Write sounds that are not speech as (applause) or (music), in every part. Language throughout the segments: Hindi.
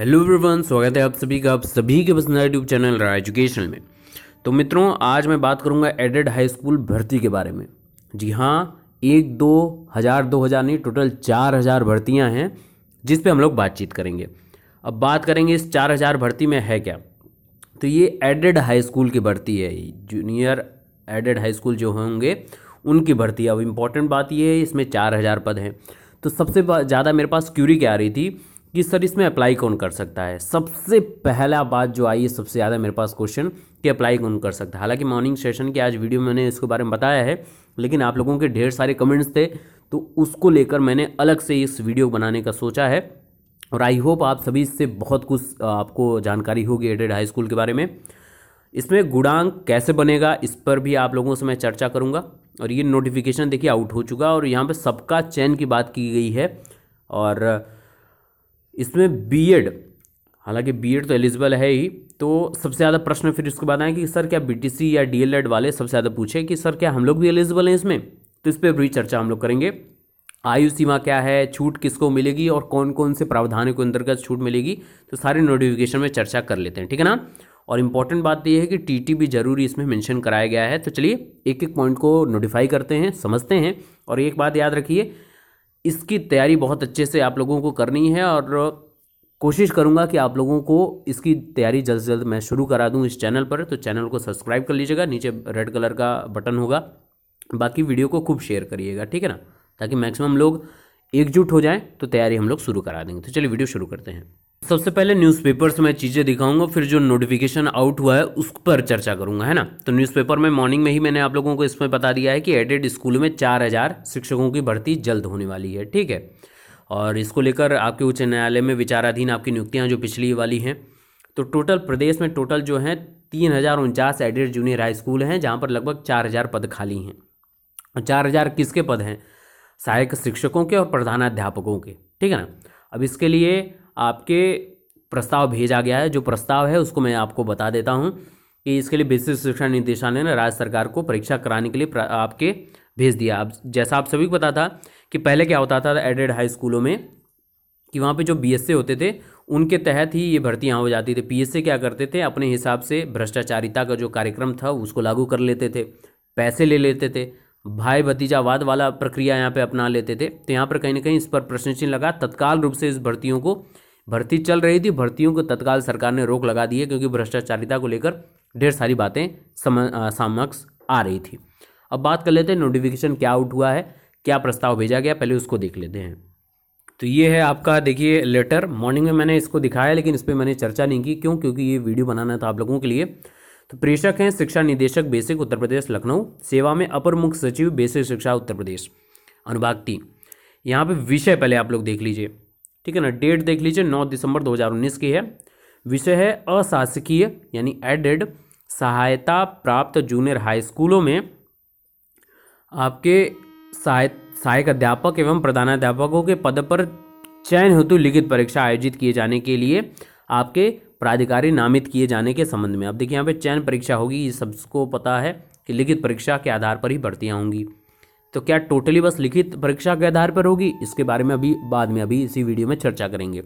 हेलो एवरीवन स्वागत है आप सभी का आप सभी के पसंद यूट्यूब चैनल रहा एजुकेशन में तो मित्रों आज मैं बात करूंगा एडेड हाई स्कूल भर्ती के बारे में जी हाँ एक दो हज़ार दो हज़ार नहीं टोटल चार हज़ार भर्तियाँ हैं जिस पे हम लोग बातचीत करेंगे अब बात करेंगे इस चार हज़ार भर्ती में है क्या तो ये एडेड हाई स्कूल की भर्ती है जूनियर एडेड हाई स्कूल जो होंगे उनकी भर्ती अब इम्पॉर्टेंट बात ये है इसमें चार हज़ार पद हैं तो सबसे ज़्यादा मेरे पास क्यूरी क्या आ रही थी कि सर इसमें अप्लाई कौन कर सकता है सबसे पहला बात जो आई है सबसे ज़्यादा मेरे पास क्वेश्चन कि अप्लाई कौन कर सकता है हालांकि मॉर्निंग सेशन के आज वीडियो मैंने इसके बारे में बताया है लेकिन आप लोगों के ढेर सारे कमेंट्स थे तो उसको लेकर मैंने अलग से इस वीडियो बनाने का सोचा है और आई होप आप सभी इससे बहुत कुछ आपको जानकारी होगी एडेड हाई स्कूल के बारे में इसमें गुड़ांग कैसे बनेगा इस पर भी आप लोगों से मैं चर्चा करूँगा और ये नोटिफिकेशन देखिए आउट हो चुका और यहाँ पर सबका चयन की बात की गई है और इसमें बीएड हालांकि बीएड तो एलिजिबल है ही तो सबसे ज़्यादा प्रश्न फिर इसके बाद आए कि सर क्या बीटीसी या डीएलएड वाले सबसे ज़्यादा पूछे कि सर क्या हम लोग भी एलिजिबल हैं इसमें तो इस पर भी चर्चा हम लोग करेंगे आयु सीमा क्या है छूट किसको मिलेगी और कौन कौन से प्रावधानों के अंतर्गत छूट मिलेगी तो सारे नोटिफिकेशन में चर्चा कर लेते हैं ठीक है ना और इम्पॉर्टेंट बात यह है कि टी भी जरूरी इसमें मेंशन कराया गया है तो चलिए एक एक पॉइंट को नोटिफाई करते हैं समझते हैं और एक बात याद रखिए इसकी तैयारी बहुत अच्छे से आप लोगों को करनी है और कोशिश करूंगा कि आप लोगों को इसकी तैयारी जल्द से जल्द मैं शुरू करा दूं इस चैनल पर तो चैनल को सब्सक्राइब कर लीजिएगा नीचे रेड कलर का बटन होगा बाकी वीडियो को खूब शेयर करिएगा ठीक है ना ताकि मैक्सिमम लोग एकजुट हो जाएं तो तैयारी हम लोग शुरू करा देंगे तो चलिए वीडियो शुरू करते हैं सबसे पहले न्यूज़पेपर्स में चीज़ें दिखाऊंगा फिर जो नोटिफिकेशन आउट हुआ है उस पर चर्चा करूंगा है ना तो न्यूज़पेपर में मॉर्निंग में ही मैंने आप लोगों को इसमें बता दिया है कि एडेड स्कूल में चार हज़ार शिक्षकों की भर्ती जल्द होने वाली है ठीक है और इसको लेकर आपके उच्च न्यायालय में विचाराधीन आपकी नियुक्तियाँ जो पिछली वाली हैं तो टोटल प्रदेश में टोटल जो हैं तीन हज़ार उनचास एडेड जूनियर हाई स्कूल हैं जहाँ पर लगभग चार हज़ार पद खाली हैं और चार हज़ार किसके पद हैं सहायक शिक्षकों के और प्रधानाध्यापकों के ठीक है ना अब इसके लिए आपके प्रस्ताव भेजा गया है जो प्रस्ताव है उसको मैं आपको बता देता हूँ कि इसके लिए विशेष शिक्षा निदेशालय ने राज्य सरकार को परीक्षा कराने के लिए आपके भेज दिया आप जैसा आप सभी को पता था कि पहले क्या होता था एडेड हाई स्कूलों में कि वहाँ पे जो बी होते थे उनके तहत ही ये भर्तियाँ हो जाती थी पी क्या करते थे अपने हिसाब से भ्रष्टाचारिता का जो कार्यक्रम था उसको लागू कर लेते थे पैसे ले लेते थे भाई भतीजावाद वाला प्रक्रिया यहाँ पे अपना लेते थे तो यहाँ पर कहीं ना कहीं इस पर प्रश्न चिन्ह लगा तत्काल रूप से इस भर्तियों को भर्ती चल रही थी भर्तियों को तत्काल सरकार ने रोक लगा दी है क्योंकि भ्रष्टाचारिता को लेकर ढेर सारी बातें समक्ष आ रही थी अब बात कर लेते हैं नोटिफिकेशन क्या आउट हुआ है क्या प्रस्ताव भेजा गया पहले उसको देख लेते हैं तो ये है आपका देखिए लेटर मॉर्निंग में मैंने इसको दिखाया लेकिन इस पर मैंने चर्चा नहीं की क्यों क्योंकि ये वीडियो बनाना था आप लोगों के लिए तो प्रेषक हैं शिक्षा निदेशक बेसिक उत्तर प्रदेश लखनऊ सेवा में अपर मुख्य सचिव बेसिक शिक्षा उत्तर प्रदेश अनुभाग तीन यहाँ पे विषय पहले आप लोग देख लीजिए ठीक है ना डेट देख लीजिए नौ दिसंबर उन्नीस की है विषय है अशासकीय यानी एडेड सहायता प्राप्त जूनियर हाई स्कूलों में आपके सहाय सहायक अध्यापक एवं प्रधानाध्यापकों के पद पर चयन हेतु लिखित परीक्षा आयोजित किए जाने के लिए आपके प्राधिकारी नामित किए जाने के संबंध में अब देखिए यहाँ पे चयन परीक्षा होगी ये सबको पता है कि लिखित परीक्षा के आधार पर ही भर्तियाँ होंगी तो क्या टोटली बस लिखित परीक्षा के आधार पर होगी इसके बारे में अभी बाद में अभी इसी वीडियो में चर्चा करेंगे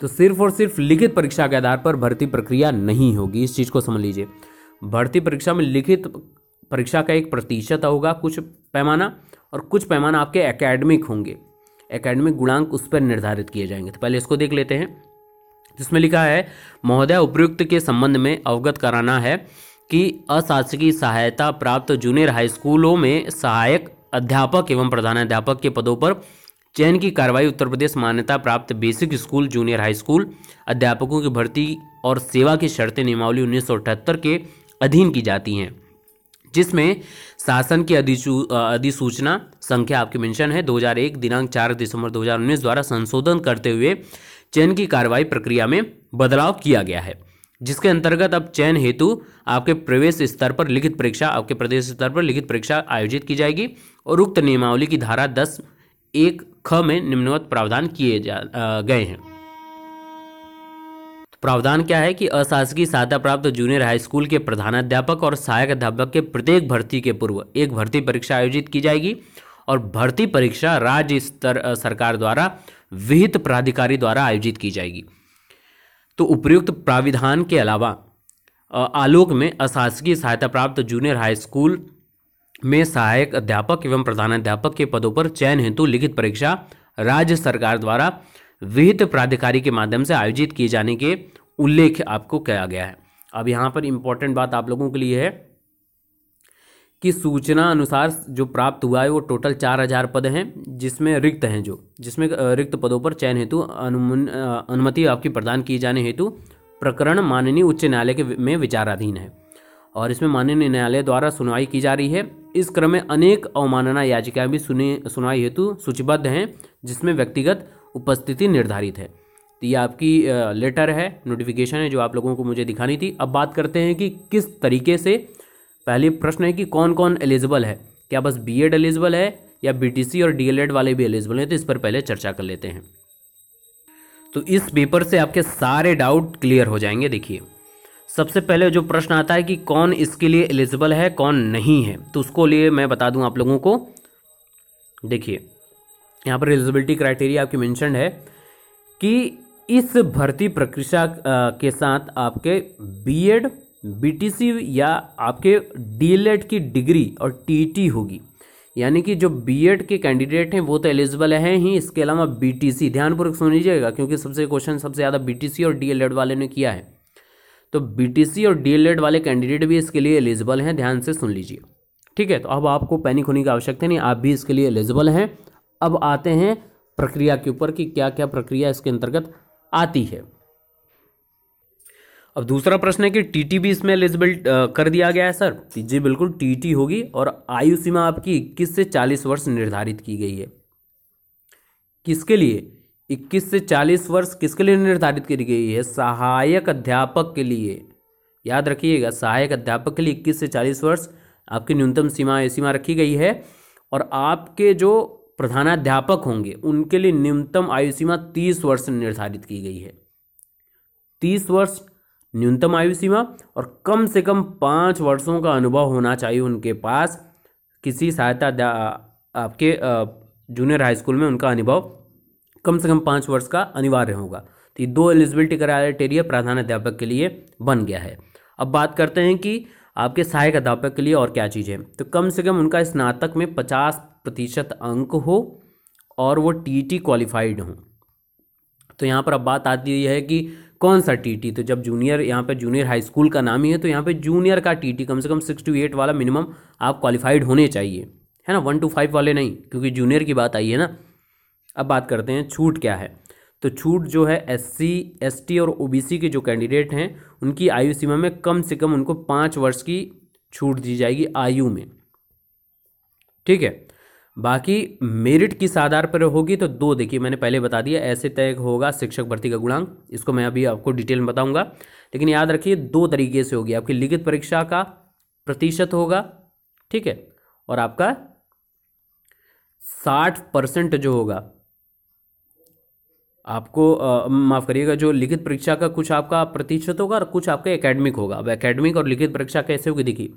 तो सिर्फ और सिर्फ लिखित परीक्षा के आधार पर भर्ती प्रक्रिया नहीं होगी इस चीज़ को समझ लीजिए भर्ती परीक्षा में लिखित परीक्षा का एक प्रतिशत होगा कुछ पैमाना और कुछ पैमाना आपके एकेडमिक होंगे एकेडमिक गुणांक उस पर निर्धारित किए जाएंगे तो पहले इसको देख लेते हैं जिसमें लिखा है महोदय उपयुक्त के संबंध में अवगत कराना है कि अशासकीय सहायता प्राप्त जूनियर हाई स्कूलों में सहायक अध्यापक एवं प्रधानाध्यापक के पदों पर चयन की कार्रवाई उत्तर प्रदेश मान्यता प्राप्त basic school junior high school अध्यापकों की भर्ती और सेवा की शर्तें नियमावली उन्नीस के अधीन की जाती हैं जिसमें शासन की अधिसूचना संख्या आपकी मेंशन है 2001 दिनांक 4 दिसंबर 2019 द्वारा संशोधन करते हुए चयन की कार्रवाई प्रक्रिया में बदलाव किया गया है जिसके अंतर्गत अब चयन हेतु आपके प्रवेश स्तर पर लिखित परीक्षा आपके प्रदेश स्तर पर लिखित परीक्षा आयोजित की जाएगी और उक्त नियमावली की धारा दस एक ख में निम्नवत प्रावधान किए गए हैं तो प्रावधान क्या है कि अशासकीय सहायता प्राप्त जूनियर हाई स्कूल के प्रधानाध्यापक और सहायक अध्यापक के प्रत्येक भर्ती के पूर्व एक भर्ती परीक्षा आयोजित की जाएगी और भर्ती परीक्षा राज्य स्तर सरकार द्वारा विहित प्राधिकारी द्वारा आयोजित की जाएगी तो उपयुक्त प्राविधान के अलावा आलोक में अशासकीय सहायता प्राप्त जूनियर हाई स्कूल में सहायक अध्यापक एवं प्रधानाध्यापक के पदों पर चयन हेतु लिखित परीक्षा राज्य सरकार द्वारा विहित प्राधिकारी के माध्यम से आयोजित किए जाने के उल्लेख आपको किया गया है अब यहाँ पर इम्पोर्टेंट बात आप लोगों के लिए है की सूचना अनुसार जो प्राप्त हुआ है वो टोटल चार हजार पद हैं जिसमें रिक्त हैं जो जिसमें रिक्त पदों पर चयन हेतु अनुमति आपकी प्रदान किए जाने हेतु प्रकरण माननीय उच्च न्यायालय के में विचाराधीन है और इसमें माननीय न्यायालय द्वारा सुनवाई की जा रही है इस क्रम में अनेक अवमानना याचिकाएं भी सुनी सुनवाई हेतु सूचीबद्ध हैं जिसमें व्यक्तिगत उपस्थिति निर्धारित है तो ये आपकी लेटर है नोटिफिकेशन है जो आप लोगों को मुझे दिखानी थी अब बात करते हैं कि किस तरीके से पहली प्रश्न है कि कौन कौन एलिजिबल है क्या बस बी एड एलिजिबल है या बीटीसी और डीएलएड वाले भी एलिजिबल हैं तो इस पर पहले चर्चा कर लेते हैं तो इस पेपर से आपके सारे डाउट क्लियर हो जाएंगे देखिए सबसे पहले जो प्रश्न आता है कि कौन इसके लिए एलिजिबल है कौन नहीं है तो उसको लिए मैं बता दूं आप लोगों को देखिए यहाँ पर एलिजिबिलिटी क्राइटेरिया आपकी मैंशन है कि इस भर्ती प्रक्रिया के साथ आपके बीएड बीटीसी या आपके डीएलएड e की डिग्री और टीटी e होगी यानी कि जो बीएड e के कैंडिडेट हैं वो तो एलिजिबल हैं ही इसके अलावा बीटीसी ध्यानपूर्वक सुन लीजिएगा क्योंकि सबसे क्वेश्चन सबसे ज़्यादा बीटीसी और डीएलएड वाले ने किया है तो बीटीसी और डीएलएड वाले कैंडिडेट भी इसके लिए एलिजिबल हैं ध्यान से सुन लीजिए ठीक है तो अब आपको पैनिक होने की आवश्यकता नहीं आप भी इसके लिए एलिजिबल हैं अब आते हैं प्रक्रिया के ऊपर कि क्या क्या प्रक्रिया इसके अंतर्गत आती है अब दूसरा प्रश्न है कि भी इसमें एलिजिबल कर दिया गया है सर जी बिल्कुल टीटी होगी और आयु सीमा आपकी इक्कीस से चालीस वर्ष निर्धारित की गई है किसके लिए इक्कीस से चालीस वर्ष किसके लिए निर्धारित की गई है सहायक अध्यापक के लिए याद रखिएगा सहायक अध्यापक के लिए इक्कीस से चालीस वर्ष आपकी न्यूनतम सीमा सीमा रखी गई है और आपके जो प्रधानाध्यापक होंगे उनके लिए न्यूनतम आयु सीमा तीस वर्ष निर्धारित की गई है तीस वर्ष न्यूनतम आयु सीमा और कम से कम पाँच वर्षों का अनुभव होना चाहिए उनके पास किसी सहायता आपके जूनियर हाई स्कूल में उनका अनुभव कम से कम पाँच वर्ष का अनिवार्य होगा तो ये दो एलिजिबिलिटी क्राइटेरिया प्रधान अध्यापक के लिए बन गया है अब बात करते हैं कि आपके सहायक अध्यापक के लिए और क्या चीज़ है तो कम से कम उनका स्नातक में पचास प्रतिशत अंक हो और वो टीटी क्वालिफाइड हों तो यहाँ पर अब बात आती है कि कौन सा टीटी तो जब जूनियर यहाँ पर जूनियर हाई स्कूल का नाम ही है तो यहाँ पर जूनियर का टीटी कम से कम सिक्स टू एट वाला मिनिमम आप क्वालिफाइड होने चाहिए है ना वन टू फाइव वाले नहीं क्योंकि जूनियर की बात आई है ना अब बात करते हैं छूट क्या है तो छूट जो है एस टी और सी के जो कैंडिडेट हैं उनकी आयु सीमा में कम से कम उनको पाँच वर्ष की छूट दी जाएगी आयु में ठीक है बाकी मेरिट किस आधार पर होगी तो दो देखिए मैंने पहले बता दिया ऐसे तय होगा शिक्षक भर्ती का गुणांक इसको मैं अभी आपको डिटेल में बताऊंगा लेकिन याद रखिए दो तरीके से होगी आपकी लिखित परीक्षा का प्रतिशत होगा ठीक है और आपका साठ परसेंट जो होगा आपको माफ़ करिएगा जो लिखित परीक्षा का कुछ आपका प्रतिशत होगा और कुछ आपका एकेडमिक होगा अब एकेडमिक और लिखित परीक्षा कैसे होगी देखिए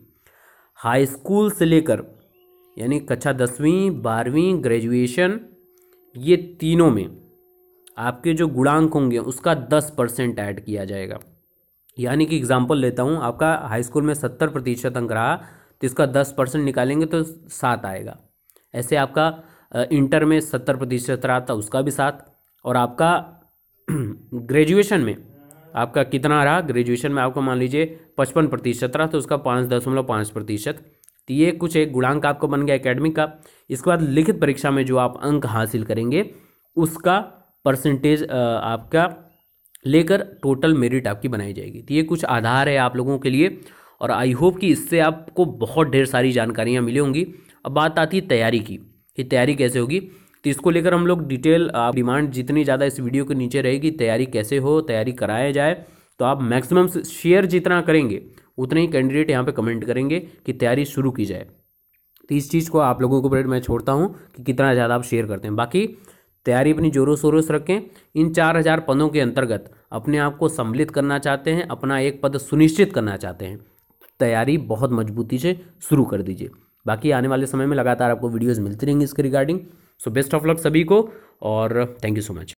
हाई स्कूल से लेकर यानी कक्षा दसवीं बारहवीं ग्रेजुएशन ये तीनों में आपके जो गुणांक होंगे उसका दस परसेंट ऐड किया जाएगा यानी कि एग्जाम्पल लेता हूँ आपका हाई स्कूल में सत्तर प्रतिशत अंक रहा तो इसका दस परसेंट निकालेंगे तो सात आएगा ऐसे आपका इंटर में सत्तर प्रतिशत रहा था उसका भी सात और आपका ग्रेजुएशन (clears throat) में आपका कितना रहा ग्रेजुएशन में आपका मान लीजिए पचपन प्रतिशत रहा तो उसका पाँच दशमलव पाँच प्रतिशत तो ये कुछ एक गुणांक आपको बन गया एकेडमिक का इसके बाद लिखित परीक्षा में जो आप अंक हासिल करेंगे उसका परसेंटेज आपका लेकर टोटल मेरिट आपकी बनाई जाएगी तो ये कुछ आधार है आप लोगों के लिए और आई होप कि इससे आपको बहुत ढेर सारी जानकारियाँ मिली होंगी अब बात आती है तैयारी की कि तैयारी कैसे होगी तो इसको लेकर हम लोग डिटेल आप डिमांड जितनी ज़्यादा इस वीडियो के नीचे रहेगी तैयारी कैसे हो तैयारी कराया जाए तो आप मैक्सिमम शेयर जितना करेंगे उतने ही कैंडिडेट यहाँ पे कमेंट करेंगे कि तैयारी शुरू की जाए तो इस चीज़ को आप लोगों को ऊपर मैं छोड़ता हूँ कि कितना ज़्यादा आप शेयर करते हैं बाकी तैयारी अपनी जोरों शोरों से रखें इन चार हज़ार पदों के अंतर्गत अपने आप को सम्मिलित करना चाहते हैं अपना एक पद सुनिश्चित करना चाहते हैं तैयारी बहुत मजबूती से शुरू कर दीजिए बाकी आने वाले समय में लगातार आपको वीडियोज़ मिलती रहेंगी इसके regarding so best of luck सभी को और थैंक यू सो मच